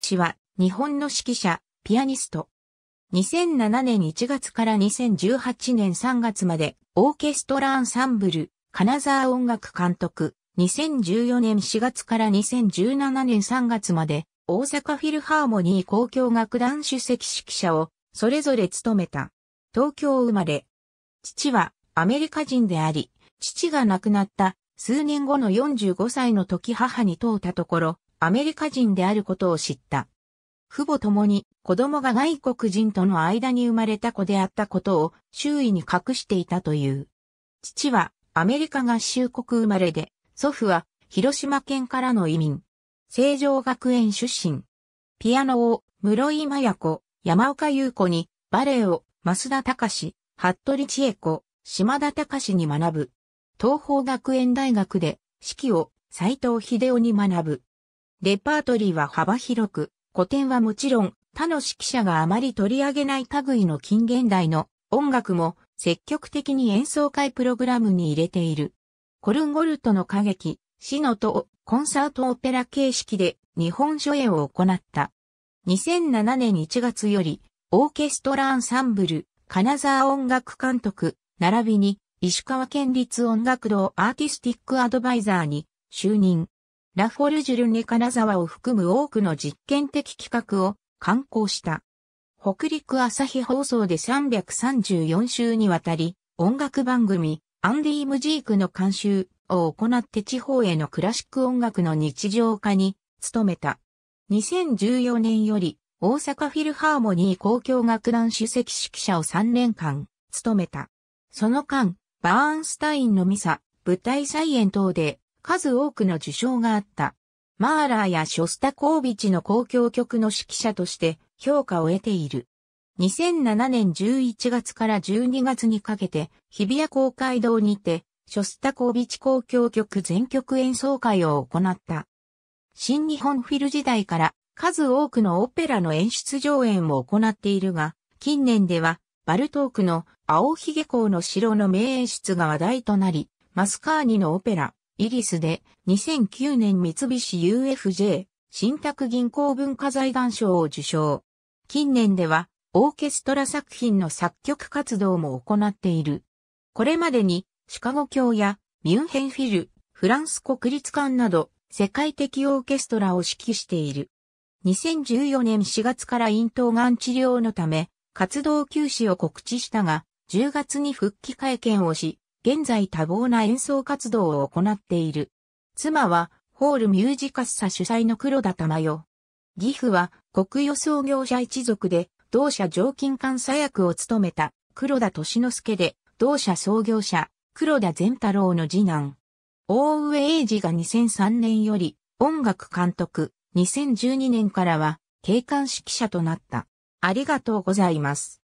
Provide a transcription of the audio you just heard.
氏は、日本の指揮者、ピアニスト。2007年1月から2018年3月まで、オーケストラアンサンブル、金沢音楽監督。2014年4月から2017年3月まで、大阪フィルハーモニー交響楽団主席指揮者を、それぞれ務めた。東京生まれ。父は、アメリカ人であり、父が亡くなった、数年後の45歳の時母に問うたところ、アメリカ人であることを知った。父母ともに子供が外国人との間に生まれた子であったことを周囲に隠していたという。父はアメリカ合衆国生まれで、祖父は広島県からの移民。成城学園出身。ピアノを室井麻也子、山岡優子に、バレエを増田隆、服部千恵子、島田隆に学ぶ。東方学園大学で指揮を斎藤秀夫に学ぶ。レパートリーは幅広く、古典はもちろん、他の指揮者があまり取り上げない類の近現代の音楽も積極的に演奏会プログラムに入れている。コルンゴルトの歌劇、シノとコンサートオペラ形式で日本初演を行った。2007年1月よりオーケストラアンサンブル、金沢音楽監督、並びに石川県立音楽堂アーティスティックアドバイザーに就任。ラフォルジュルに金沢を含む多くの実験的企画を刊行した。北陸朝日放送で334週にわたり、音楽番組、アンディ・ムジークの監修を行って地方へのクラシック音楽の日常化に努めた。2014年より大阪フィルハーモニー交響楽団主席指揮者を3年間務めた。その間、バーンスタインのミサ、舞台再演等で数多くの受賞があった。マーラーやショスタコービチの公共曲の指揮者として評価を得ている。2007年11月から12月にかけて日比谷公会堂にてショスタコービチ公共曲全曲演奏会を行った。新日本フィル時代から数多くのオペラの演出上演を行っているが、近年ではバルトークの青髭げ校の城の名演出が話題となり、マスカーニのオペラ、イギリスで2009年三菱 UFJ 信託銀行文化財団賞を受賞。近年ではオーケストラ作品の作曲活動も行っている。これまでにシカゴ教やミュンヘンフィル、フランス国立館など世界的オーケストラを指揮している。2014年4月から咽頭がん治療のため活動休止を告知したが10月に復帰会見をし現在多忙な演奏活動を行っている。妻は、ホールミュージカッサ主催の黒田珠代。義父は、国予創業者一族で、同社常勤監査役を務めた、黒田俊之助で、同社創業者、黒田善太郎の次男。大上英二が2003年より、音楽監督、2012年からは、警官指揮者となった。ありがとうございます。